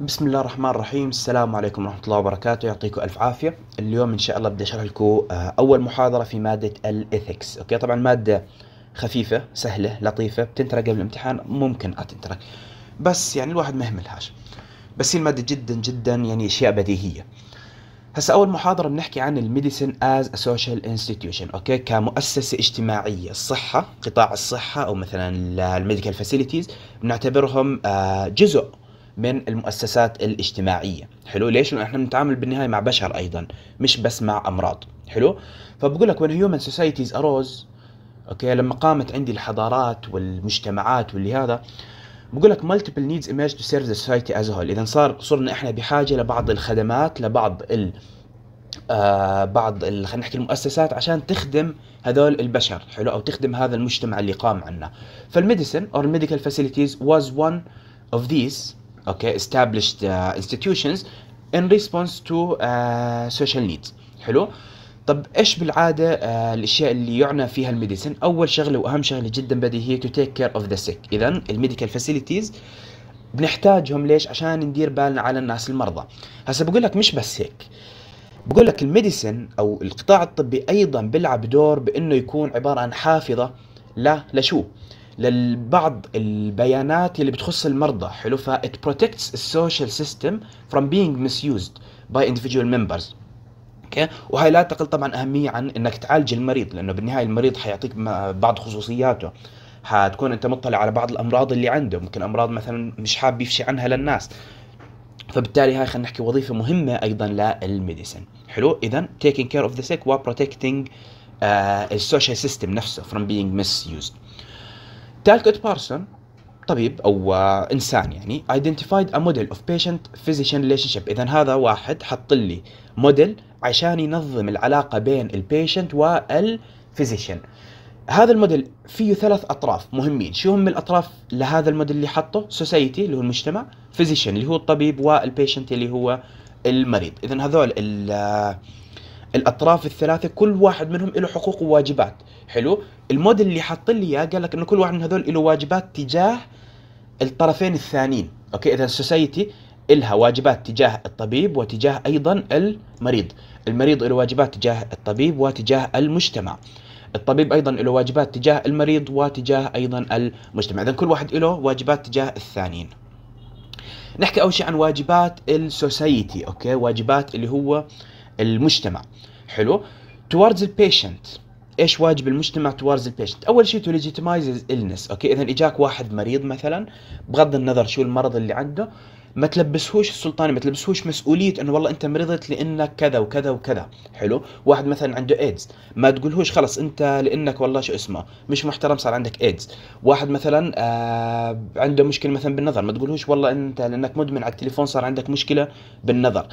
بسم الله الرحمن الرحيم السلام عليكم ورحمة الله وبركاته يعطيكم ألف عافية اليوم إن شاء الله بدي أشرح لكم آه، أول محاضرة في مادة الإثكس أوكي طبعا مادة خفيفة سهلة لطيفة بتنترى قبل الامتحان ممكن أتنترى بس يعني الواحد ما يهملهاش بس هي المادة جدا جدا يعني أشياء بديهية هسا أول محاضرة بنحكي عن الميديسن از سوشيال انستتيوشن أوكي كمؤسسة اجتماعية الصحة قطاع الصحة أو مثلا الميديكال فاسيليتيز بنعتبرهم آه، جزء من المؤسسات الاجتماعية حلو ليش؟ لأن احنا بنتعامل بالنهاية مع بشر أيضا مش بس مع أمراض حلو فبقول لك when human societies arose اوكي لما قامت عندي الحضارات والمجتمعات واللي هذا بقول لك مالتيبل نيدز to تو سيرف society سوسايتي از هول اذا صار صرنا احنا بحاجه لبعض الخدمات لبعض ال آه بعض ال... خلينا نحكي المؤسسات عشان تخدم هذول البشر حلو او تخدم هذا المجتمع اللي قام عنا فالميديسن اور الميديكال فاسيلتيز واز ون اوف ذيس اوكي established uh, institutions in response to uh, social needs حلو طب ايش بالعاده uh, الاشياء اللي يعنى فيها الميديسن اول شغله واهم شغله جدا بديهيه تو تيك كير اوف ذا سيك اذا الميديكال فاسيلتيز بنحتاجهم ليش عشان ندير بالنا على الناس المرضى هسه بقول لك مش بس هيك بقول لك الميديسن او القطاع الطبي ايضا بيلعب دور بانه يكون عباره عن حافظه لا لشو للبعض البيانات اللي بتخص المرضى حلو ف it protects the social system from being misused by individual members اوكي وهي لا تقل طبعا اهميه عن انك تعالج المريض لانه بالنهايه المريض حيعطيك بعض خصوصياته حتكون انت مطلع على بعض الامراض اللي عنده ممكن امراض مثلا مش حاب يفشي عنها للناس فبالتالي هاي خلينا نحكي وظيفه مهمه ايضا للميديسن حلو اذا taking care of the sick و protecting uh, السوشيال سيستم نفسه from being misused تالكوت بارسون طبيب او انسان يعني ايدنتيفايد ا موديل اوف بيشنت فيزيشن ريليشن شيب اذا هذا واحد حط لي موديل عشان ينظم العلاقه بين البيشنت والفيزيشن هذا الموديل فيه ثلاث اطراف مهمين شو هم الاطراف لهذا الموديل اللي حطه سوسايتي اللي هو المجتمع فيزيشن اللي هو الطبيب والبيشنت اللي هو المريض اذا هذول الاطراف الثلاثه كل واحد منهم له حقوق وواجبات حلو الموديل اللي حاط لي اياه قال لك انه كل واحد من هذول له واجبات تجاه الطرفين الثانيين اوكي اذا السوسايتي إلها واجبات تجاه الطبيب وتجاه أيضا المريض المريض له واجبات تجاه الطبيب وتجاه المجتمع الطبيب أيضا له واجبات تجاه المريض وتجاه أيضا المجتمع إذا كل واحد له واجبات تجاه الثانيين نحكي أول شيء عن واجبات السوسايتي أوكي واجبات اللي هو المجتمع حلو towards البيشنت ايش واجب المجتمع توارز البيشنت اول شيء تو ليجيتمايز النس اوكي اذا اجاك واحد مريض مثلا بغض النظر شو المرض اللي عنده ما تلبسهوش السلطاني ما تلبسهوش مسؤوليه انه والله انت مرضت لانك كذا وكذا وكذا حلو واحد مثلا عنده ايدز ما تقولهوش خلص انت لانك والله شو اسمه مش محترم صار عندك ايدز واحد مثلا آه عنده مشكله مثلا بالنظر ما تقولهوش والله انت لانك مدمن على التليفون صار عندك مشكله بالنظر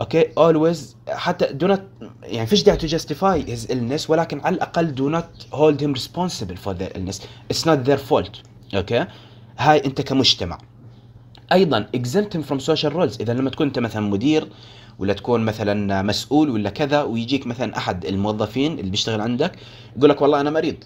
اوكي اولويز حتى دو نوت يعني فيش داعي تو جاستيفاي هيز النس ولكن على الاقل دو نوت هولد هيم ريسبونسبل فور ذير illness اتس نوت ذير فولت اوكي هاي انت كمجتمع ايضا اكزمت him from social roles اذا لما تكون انت مثلا مدير ولا تكون مثلا مسؤول ولا كذا ويجيك مثلا احد الموظفين اللي بيشتغل عندك يقول لك والله انا مريض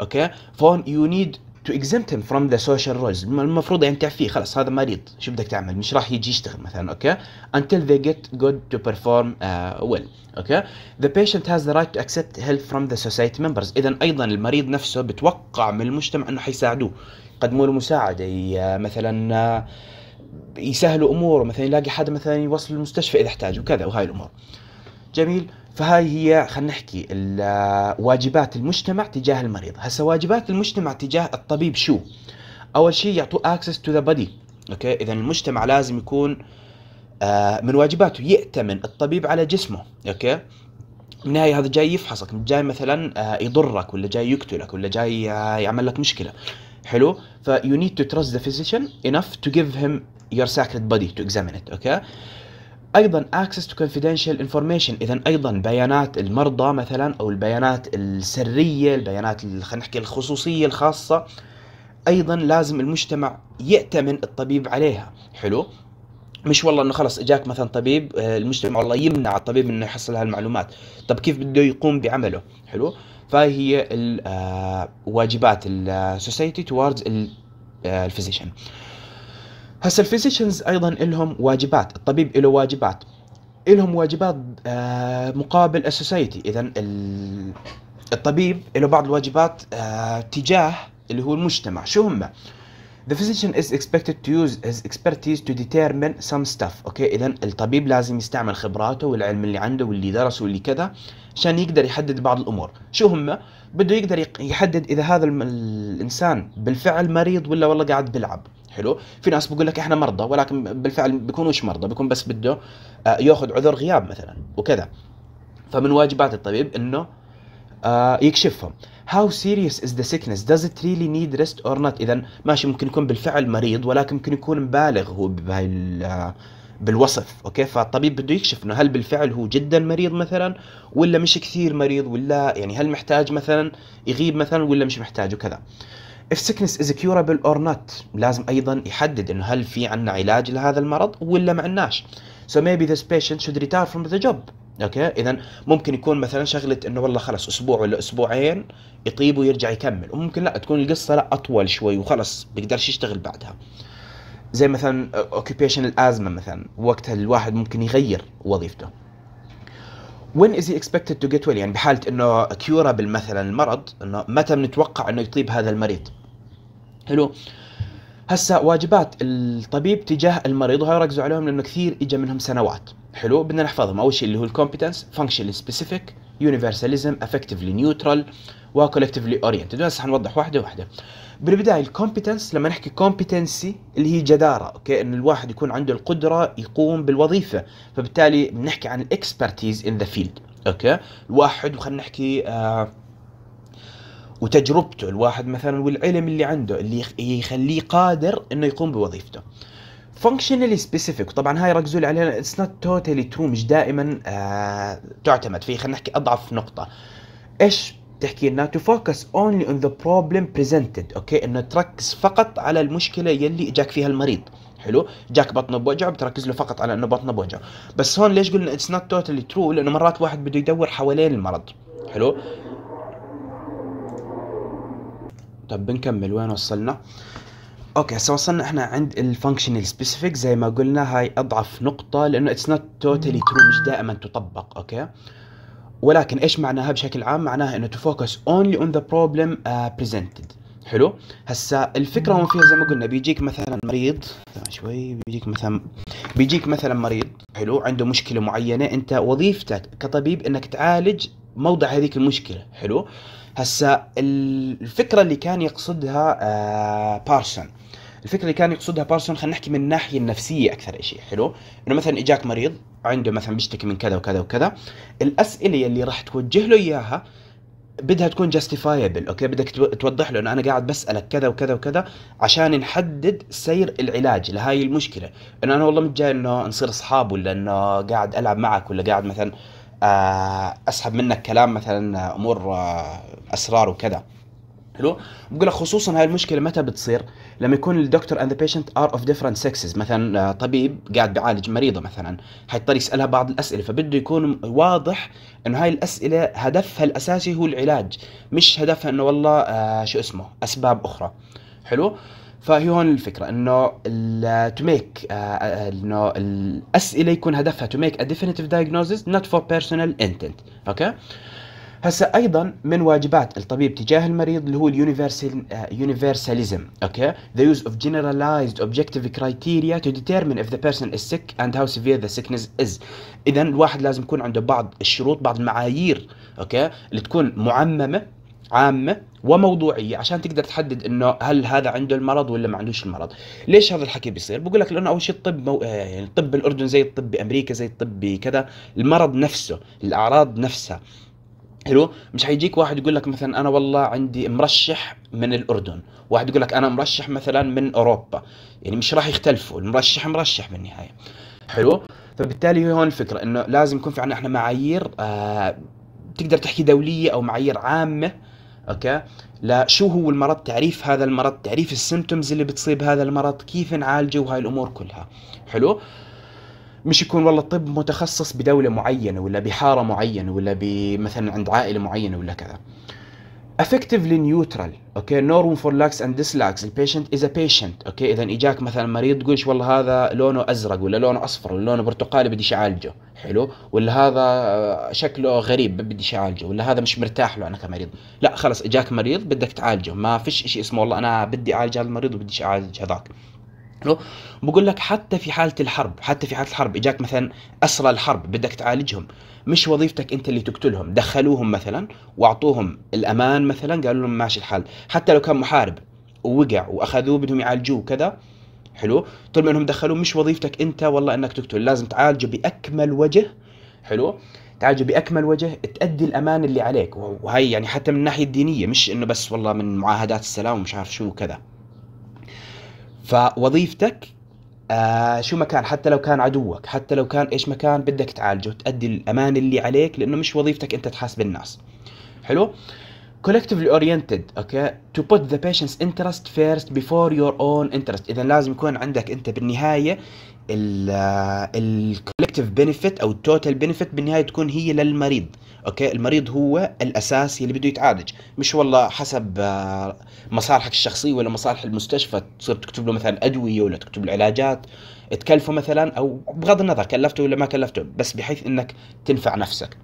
اوكي فون يو نيد تو exempt him from the social رولز المفروض يعني تعفيه خلاص هذا مريض شو بدك تعمل مش راح يجي يشتغل مثلا اوكي until they get good to perform uh, well اوكي the patient has the right to accept help from the society members اذا ايضا المريض نفسه بتوقع من المجتمع انه حيساعدوه يقدموا له مساعده مثلا آه، يسهلوا اموره مثلا يلاقي حدا مثلا يوصل المستشفى اذا احتاج وكذا وهاي الامور جميل فهاي هي خلينا نحكي واجبات المجتمع تجاه المريض هسه واجبات المجتمع تجاه الطبيب شو اول شيء يعطوه اكسس تو ذا بادي اوكي اذا المجتمع لازم يكون آه، من واجباته يأتمن الطبيب على جسمه اوكي بالنهاية هذا جاي يفحصك جاي مثلا آه، يضرك ولا جاي يقتلك ولا جاي آه، يعمل لك مشكلة حلو ف you need to trust the physician enough to give him your sacred body to examine it okay ايضا access to confidential information اذا ايضا بيانات المرضى مثلا او البيانات السريه البيانات خلينا نحكي الخصوصيه الخاصه ايضا لازم المجتمع يأتمن الطبيب عليها حلو مش والله انه خلص اجاك مثلا طبيب آه، المجتمع والله يمنع الطبيب انه يحصل هالمعلومات طب كيف بده يقوم بعمله حلو فهي آه، واجبات السوسايتي آه، towards الفيزيشن هسه الفيزيشنز ايضا لهم واجبات الطبيب له واجبات لهم واجبات آه، مقابل السوسايتي اذا الطبيب له بعض الواجبات آه، تجاه اللي هو المجتمع شو هم The physician is expected to use his expertise to determine some stuff اوكي اذا الطبيب لازم يستعمل خبراته والعلم اللي عنده واللي درسه واللي كذا عشان يقدر يحدد بعض الامور شو هم بده يقدر يحدد اذا هذا الانسان بالفعل مريض ولا والله قاعد بيلعب حلو في ناس بقول لك احنا مرضى ولكن بالفعل بيكون مش مرضى بيكون بس بده آه، ياخذ عذر غياب مثلا وكذا فمن واجبات الطبيب انه آه، يكشفهم How serious is the sickness? Does it really need rest or not? إذا ماشي ممكن يكون بالفعل مريض ولكن ممكن يكون مبالغ هو بال آه، بالوصف اوكي فالطبيب بده يكشف انه هل بالفعل هو جدا مريض مثلا ولا مش كثير مريض ولا يعني هل محتاج مثلا يغيب مثلا ولا مش محتاج وكذا if sickness is curable or not لازم ايضا يحدد انه هل في عنا علاج لهذا المرض ولا ما عناش so maybe this patient should retire from the job اوكي اذا ممكن يكون مثلا شغله انه والله خلص اسبوع ولا اسبوعين يطيب ويرجع يكمل وممكن لا تكون القصه لا اطول شوي وخلص بيقدرش يشتغل بعدها زي مثلا اوكيبيشن الازمه مثلا وقتها الواحد ممكن يغير وظيفته وين از اكسبكتد تو جيت ويل يعني بحاله انه كيورابل مثلا المرض انه متى بنتوقع انه يطيب هذا المريض حلو هسا واجبات الطبيب تجاه المريض وهي ركزوا عليهم لانه كثير اجى منهم سنوات حلو بدنا نحفظهم اول شيء اللي هو الكومبتنس فانكشن سبيسيفيك يونيفرساليزم افكتفلي نيوترال وكولكتفلي اورينتد هسه هنوضح واحده واحده بالبدايه الكومبتنس لما نحكي كومبتنسي اللي هي جداره اوكي ان الواحد يكون عنده القدره يقوم بالوظيفه فبالتالي بنحكي عن الاكسبرتيز ان ذا فيلد اوكي الواحد وخلينا نحكي آه وتجربته الواحد مثلا والعلم اللي عنده اللي يخليه قادر انه يقوم بوظيفته فانكشنالي سبيسيفيك طبعا هاي ركزوا لي عليها اتس نوت توتالي ترو مش دائما آه تعتمد في خلينا نحكي اضعف نقطه ايش تحكي لنا تو فوكس اونلي اون ذا بروبلم بريزنتد اوكي انه تركز فقط على المشكله يلي اجاك فيها المريض حلو جاك بطنه بوجعه بتركز له فقط على انه بطنه بوجعه بس هون ليش قلنا اتس نوت توتالي ترو لانه مرات واحد بده يدور حوالين المرض حلو طب بنكمل وين وصلنا اوكي هسه وصلنا احنا عند الفانكشنال سبيسيفيك زي ما قلنا هاي اضعف نقطة لانه اتس نوت توتالي ترو مش دائما تطبق اوكي ولكن ايش معناها بشكل عام معناها انه تو فوكس اونلي اون ذا بروبلم بريزنتد حلو هسا الفكرة هون فيها زي ما قلنا بيجيك مثلا مريض شوي بيجيك مثلا بيجيك مثلا مريض حلو عنده مشكلة معينة انت وظيفتك كطبيب انك تعالج موضع هذيك المشكلة حلو هسا الفكرة اللي كان يقصدها بارسون uh, بارسون الفكره اللي كان يقصدها بارسون خلينا نحكي من الناحيه النفسيه اكثر شيء حلو انه مثلا اجاك مريض عنده مثلا بيشتكي من كذا وكذا وكذا الاسئله اللي راح توجه له اياها بدها تكون جاستيفايبل اوكي بدك توضح له انه انا قاعد بسالك كذا وكذا وكذا عشان نحدد سير العلاج لهاي المشكله انه انا والله مش جاي انه نصير اصحاب ولا انه قاعد العب معك ولا قاعد مثلا آه، اسحب منك كلام مثلا آه، امور آه، اسرار وكذا حلو بقول لك خصوصا هاي المشكله متى بتصير لما يكون الدكتور اند ذا بيشنت ار اوف ديفرنت سكسز مثلا آه، طبيب قاعد بيعالج مريضه مثلا حيضطر يسالها بعض الاسئله فبده يكون واضح انه هاي الاسئله هدفها الاساسي هو العلاج مش هدفها انه والله آه شو اسمه اسباب اخرى حلو فهي هون الفكره انه تو ميك آه، آه، انه الاسئله يكون هدفها تو ميك ا ديفينيتيف دايجنوزز نوت فور بيرسونال انتنت اوكي هسا ايضا من واجبات الطبيب تجاه المريض اللي هو اليونيفرسال يونيفرساليزم آه، اوكي ذا يوز اوف جنرالايزد اوبجكتيف كرايتيريا تو ديتيرمين اف ذا بيرسون از سيك اند هاو سيفير ذا سيكنس از اذا الواحد لازم يكون عنده بعض الشروط بعض المعايير اوكي اللي تكون معممه عامه وموضوعيه عشان تقدر تحدد انه هل هذا عنده المرض ولا ما عندوش المرض ليش هذا الحكي بيصير بقول لك لانه اول شيء الطب مو... آه، يعني الطب بالاردن زي الطب بامريكا زي الطب بكذا المرض نفسه الاعراض نفسها حلو مش حيجيك واحد يقول لك مثلا انا والله عندي مرشح من الاردن واحد يقول لك انا مرشح مثلا من اوروبا يعني مش راح يختلفوا المرشح مرشح بالنهايه حلو فبالتالي هون الفكره انه لازم يكون في عندنا احنا معايير آه تقدر تحكي دوليه او معايير عامه اوكي لشو هو المرض تعريف هذا المرض تعريف السيمتومز اللي بتصيب هذا المرض كيف نعالجه وهاي الامور كلها حلو مش يكون والله الطب متخصص بدوله معينه ولا بحاره معينه ولا مثلا عند عائله معينه ولا كذا effectively neutral اوكي no room for lacks and the البيشنت is a patient اوكي اذا اجاك مثلا مريض تقولش والله هذا لونه ازرق ولا لونه اصفر ولا لونه برتقالي بديش اعالجه حلو ولا هذا آه، شكله غريب بديش اعالجه ولا هذا مش مرتاح له انا كمريض لا خلص اجاك مريض بدك تعالجه ما فيش شيء اسمه والله انا بدي اعالج هذا المريض وبديش اعالج هذاك بقول لك حتى في حاله الحرب حتى في حاله الحرب اجاك مثلا اسرى الحرب بدك تعالجهم مش وظيفتك انت اللي تقتلهم دخلوهم مثلا واعطوهم الامان مثلا قالوا لهم ماشي الحال حتى لو كان محارب ووقع واخذوه بدهم يعالجوه كذا حلو طول ما انهم دخلوه مش وظيفتك انت والله انك تقتل لازم تعالجه باكمل وجه حلو تعالجه باكمل وجه تادي الامان اللي عليك وهي يعني حتى من الناحيه الدينيه مش انه بس والله من معاهدات السلام ومش عارف شو كذا فوظيفتك آه شو مكان حتى لو كان عدوك حتى لو كان ايش مكان بدك تعالجه تأدي الأمان اللي عليك لأنه مش وظيفتك أنت تحاسب الناس حلو collectively oriented اوكي to put the patient's interest first before your own interest اذا لازم يكون عندك انت بالنهايه ال آه، collective benefit او التوتال benefit بالنهايه تكون هي للمريض اوكي المريض هو الاساس اللي بده يتعالج مش والله حسب آه، مصالحك الشخصيه ولا مصالح المستشفى تصير تكتب له مثلا ادويه ولا تكتب له علاجات تكلفه مثلا او بغض النظر كلفته ولا ما كلفته بس بحيث انك تنفع نفسك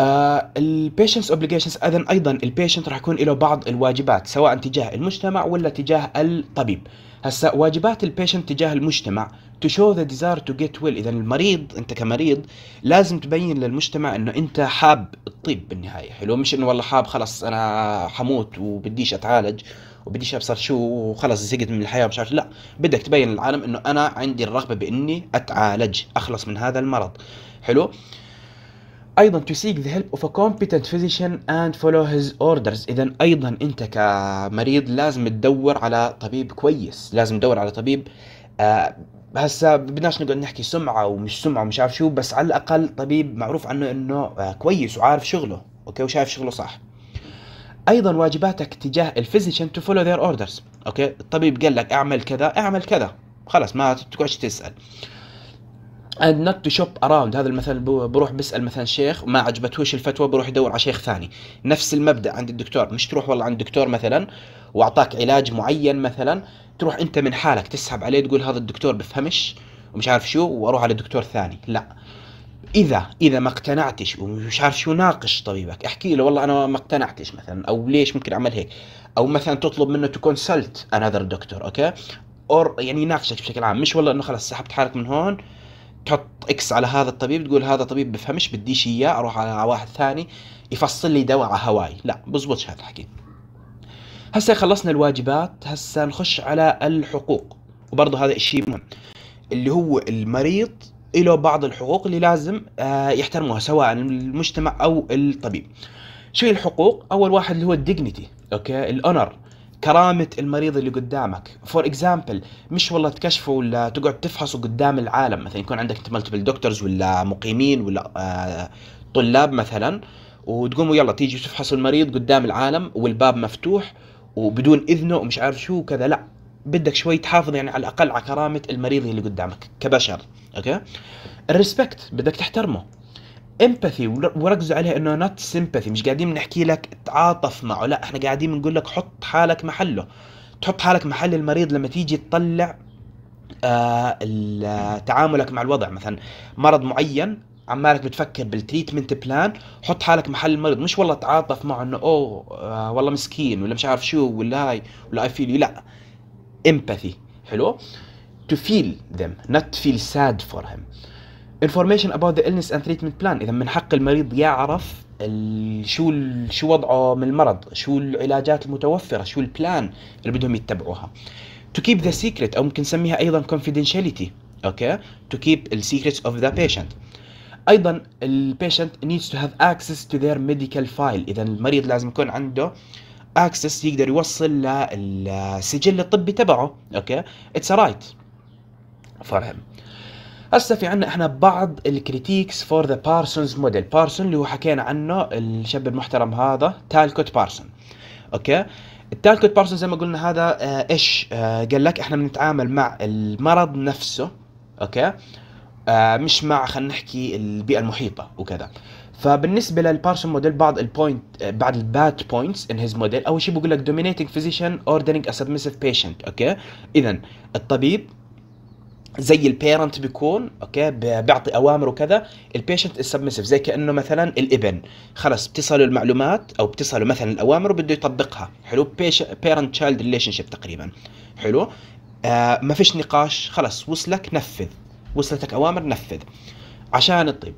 البيشنس اوبليجيشنز اذا ايضا البيشنت راح يكون له بعض الواجبات سواء تجاه المجتمع ولا تجاه الطبيب هسا واجبات البيشنت تجاه المجتمع تو شو ذا ديزاير تو جيت ويل اذا المريض انت كمريض لازم تبين للمجتمع انه انت حاب الطب بالنهايه حلو مش انه والله حاب خلص انا حموت وبديش اتعالج وبديش ابصر شو وخلص زهقت من الحياه ومش عارف لا بدك تبين للعالم انه انا عندي الرغبه باني اتعالج اخلص من هذا المرض حلو ايضا to seek the help of a competent physician and follow his orders اذا ايضا انت كمريض لازم تدور على طبيب كويس لازم تدور على طبيب آه هسا بدناش نقعد نحكي سمعه ومش سمعه ومش عارف شو بس على الاقل طبيب معروف عنه انه آه كويس وعارف شغله اوكي وشايف شغله صح ايضا واجباتك تجاه الفيزيشن تو فولو ذير اوردرز اوكي الطبيب قال لك اعمل كذا اعمل كذا خلاص ما تقعدش تسال not to شوب around هذا مثلا بروح بسال مثلا شيخ ما عجبتهوش الفتوى بروح يدور على شيخ ثاني نفس المبدا عند الدكتور مش تروح والله عند دكتور مثلا واعطاك علاج معين مثلا تروح انت من حالك تسحب عليه تقول هذا الدكتور بفهمش ومش عارف شو واروح على دكتور ثاني لا اذا اذا ما اقتنعتش ومش عارف شو ناقش طبيبك احكي له والله انا ما اقتنعتش مثلا او ليش ممكن اعمل هيك او مثلا تطلب منه تو كونسلت انذر دكتور اوكي اور يعني يناقشك بشكل عام مش والله انه خلاص سحبت حالك من هون تحط اكس على هذا الطبيب تقول هذا طبيب بفهمش بديش اياه اروح على واحد ثاني يفصل لي دواء على هواي لا بزبطش هذا الحكي هسه خلصنا الواجبات هسه نخش على الحقوق وبرضه هذا الشيء مهم اللي هو المريض له بعض الحقوق اللي لازم آه، يحترموها سواء المجتمع او الطبيب شو الحقوق اول واحد اللي هو الديجنيتي اوكي الاونر كرامه المريض اللي قدامك فور اكزامبل مش والله تكشفه ولا تقعد تفحصه قدام العالم مثلا يكون عندك انت مالتيبل دكتورز ولا مقيمين ولا آه، طلاب مثلا وتقوموا يلا تيجي تفحصوا المريض قدام العالم والباب مفتوح وبدون اذنه ومش عارف شو وكذا لا بدك شوي تحافظ يعني على الاقل على كرامه المريض اللي قدامك كبشر اوكي الريسبكت بدك تحترمه امباثي وركزوا عليها انه نوت سيمباثي مش قاعدين بنحكي لك تعاطف معه لا احنا قاعدين بنقول لك حط حالك محله تحط حالك محل المريض لما تيجي تطلع آه تعاملك مع الوضع مثلا مرض معين عمالك بتفكر بالتريتمنت بلان حط حالك محل المريض مش والله تعاطف معه انه اوه آه والله مسكين ولا مش عارف شو ولا هاي ولا اي فيل لا امباثي حلو تو فيل ذم نوت فيل ساد فور هيم information about the illness and treatment plan اذا من حق المريض يعرف شو شو وضعه من المرض شو العلاجات المتوفره شو البلان اللي بدهم يتبعوها to keep the secret او ممكن نسميها ايضا confidentiality اوكي okay? to keep the secrets of the patient ايضا البيشنت needs to have access to their medical file اذا المريض لازم يكون عنده access يقدر يوصل للسجل الطبي تبعه اوكي اتس رايت him هسه في عندنا احنا بعض الكريتيكس فور ذا بارسونز موديل بارسون اللي هو حكينا عنه الشاب المحترم هذا تالكوت بارسون اوكي التالكوت بارسون زي ما قلنا هذا آه ايش آه قال لك احنا بنتعامل مع المرض نفسه اوكي آه مش مع خلينا نحكي البيئه المحيطه وكذا فبالنسبه للبارسون موديل بعض البوينت آه، بعض الباد بوينتس ان هيز موديل اول شيء بقول لك دومينيتنج فيزيشن اوردرينج ا سبمسيف بيشنت اوكي اذا الطبيب زي البيرنت بيكون اوكي بيعطي اوامر وكذا البيشنت سبمسيف زي كانه مثلا الابن خلص بتصله المعلومات او بتصله مثلا الاوامر وبده يطبقها حلو بيرنت تشايلد ريليشن شيب تقريبا حلو آه ما فيش نقاش خلص وصلك نفذ وصلتك اوامر نفذ عشان الطيب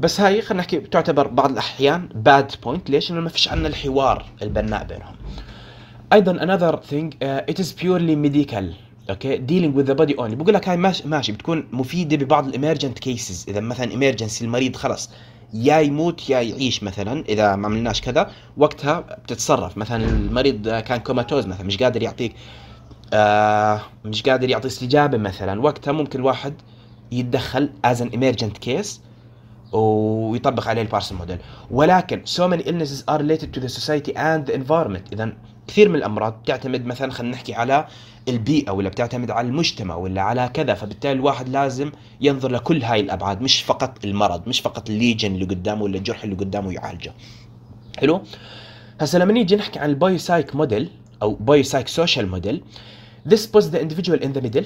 بس هاي خلينا نحكي تعتبر بعض الاحيان باد بوينت ليش؟ لانه ما فيش عندنا الحوار البناء بينهم. ايضا another thing uh, it is purely medical اوكي ديلينج وذ ذا بادي اونلي بقول لك هاي ماشي, ماشي بتكون مفيده ببعض الامرجنت كيسز اذا مثلا امرجنسي المريض خلص يا يموت يا يعيش مثلا اذا ما عملناش كذا وقتها بتتصرف مثلا المريض كان كوماتوز مثلا مش قادر يعطيك آه مش قادر يعطي استجابه مثلا وقتها ممكن الواحد يتدخل از ان emergent كيس ويطبق عليه البارسل موديل ولكن so many illnesses are related to the society and the environment اذا كثير من الامراض بتعتمد مثلا خلينا نحكي على البيئه ولا بتعتمد على المجتمع ولا على كذا فبالتالي الواحد لازم ينظر لكل هاي الابعاد مش فقط المرض مش فقط الليجن اللي قدامه ولا الجرح اللي قدامه يعالجه حلو هسه لما نيجي نحكي عن البايو سايك موديل او بايو سايك سوشيال موديل this puts the individual in the middle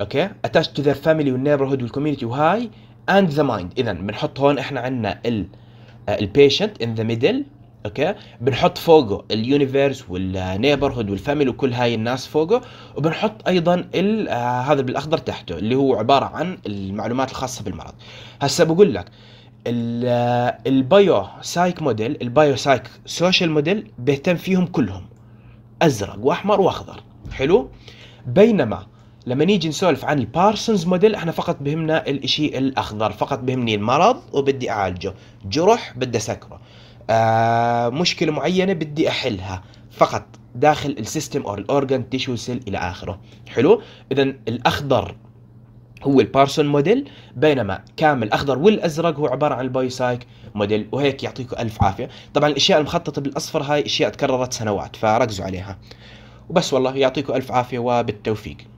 اوكي okay? attached to their family and community وهاي and the mind اذا بنحط هون احنا عندنا البيشنت ان ذا ميدل اوكي بنحط فوقه اليونيفيرس والنيبرهود والفاميلي وكل هاي الناس فوقه وبنحط ايضا آه، هذا بالاخضر تحته اللي هو عباره عن المعلومات الخاصه بالمرض هسه بقول لك البايو سايك موديل البايو سايك سوشيال موديل بيهتم فيهم كلهم ازرق واحمر واخضر حلو بينما لما نيجي نسولف عن البارسونز موديل احنا فقط بهمنا الاشي الاخضر فقط بهمني المرض وبدي اعالجه جرح بدي اسكره آه، مشكله معينه بدي احلها فقط داخل السيستم او الاورجن تيشو سيل الى اخره حلو اذا الاخضر هو البارسون موديل بينما كامل الاخضر والازرق هو عباره عن البايوسايك موديل وهيك يعطيكم الف عافيه طبعا الاشياء المخططه بالاصفر هاي اشياء تكررت سنوات فركزوا عليها وبس والله يعطيكم الف عافيه وبالتوفيق